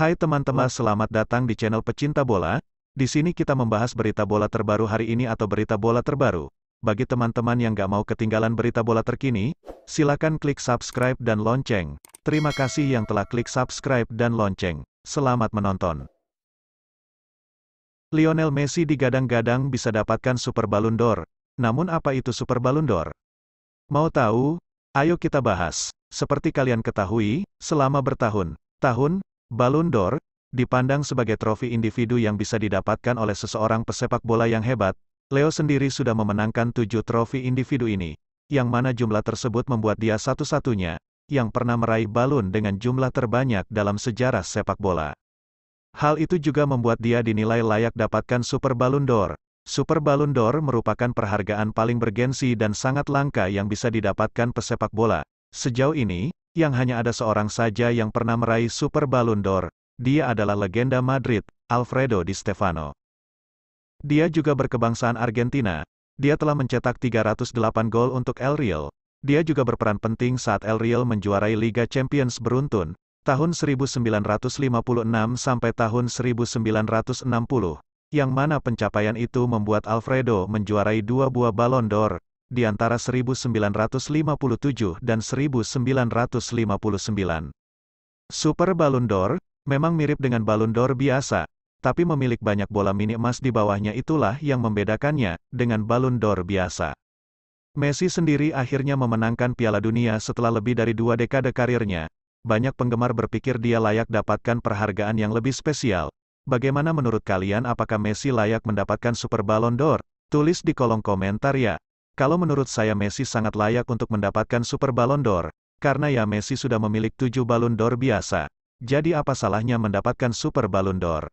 Hai teman-teman, selamat datang di channel Pecinta Bola. Di sini kita membahas berita bola terbaru hari ini atau berita bola terbaru. Bagi teman-teman yang gak mau ketinggalan berita bola terkini, silakan klik subscribe dan lonceng. Terima kasih yang telah klik subscribe dan lonceng. Selamat menonton. Lionel Messi digadang-gadang bisa dapatkan Super Ballon d'Or. Namun apa itu Super Ballon d'Or? Mau tahu? Ayo kita bahas. Seperti kalian ketahui, selama bertahun, tahun, Ballon d'Or, dipandang sebagai trofi individu yang bisa didapatkan oleh seseorang pesepak bola yang hebat, Leo sendiri sudah memenangkan tujuh trofi individu ini, yang mana jumlah tersebut membuat dia satu-satunya, yang pernah meraih balon dengan jumlah terbanyak dalam sejarah sepak bola. Hal itu juga membuat dia dinilai layak dapatkan Super Ballon d'Or. Super Ballon d'Or merupakan perhargaan paling bergensi dan sangat langka yang bisa didapatkan pesepak bola. Sejauh ini, yang hanya ada seorang saja yang pernah meraih Super Ballon d'Or, dia adalah legenda Madrid, Alfredo Di Stefano. Dia juga berkebangsaan Argentina, dia telah mencetak 308 gol untuk El Real, dia juga berperan penting saat El Real menjuarai Liga Champions beruntun, tahun 1956 sampai tahun 1960, yang mana pencapaian itu membuat Alfredo menjuarai dua buah Ballon d'Or, di antara 1957 dan 1959. Super Balon d'Or, memang mirip dengan Balon d'Or biasa, tapi memiliki banyak bola mini emas di bawahnya itulah yang membedakannya dengan Balon d'Or biasa. Messi sendiri akhirnya memenangkan Piala Dunia setelah lebih dari dua dekade karirnya. Banyak penggemar berpikir dia layak dapatkan perhargaan yang lebih spesial. Bagaimana menurut kalian apakah Messi layak mendapatkan Super Ballon d'Or? Tulis di kolom komentar ya. Kalau menurut saya Messi sangat layak untuk mendapatkan Super Ballon d'Or, karena ya Messi sudah memiliki 7 Ballon d'Or biasa. Jadi apa salahnya mendapatkan Super Ballon d'Or?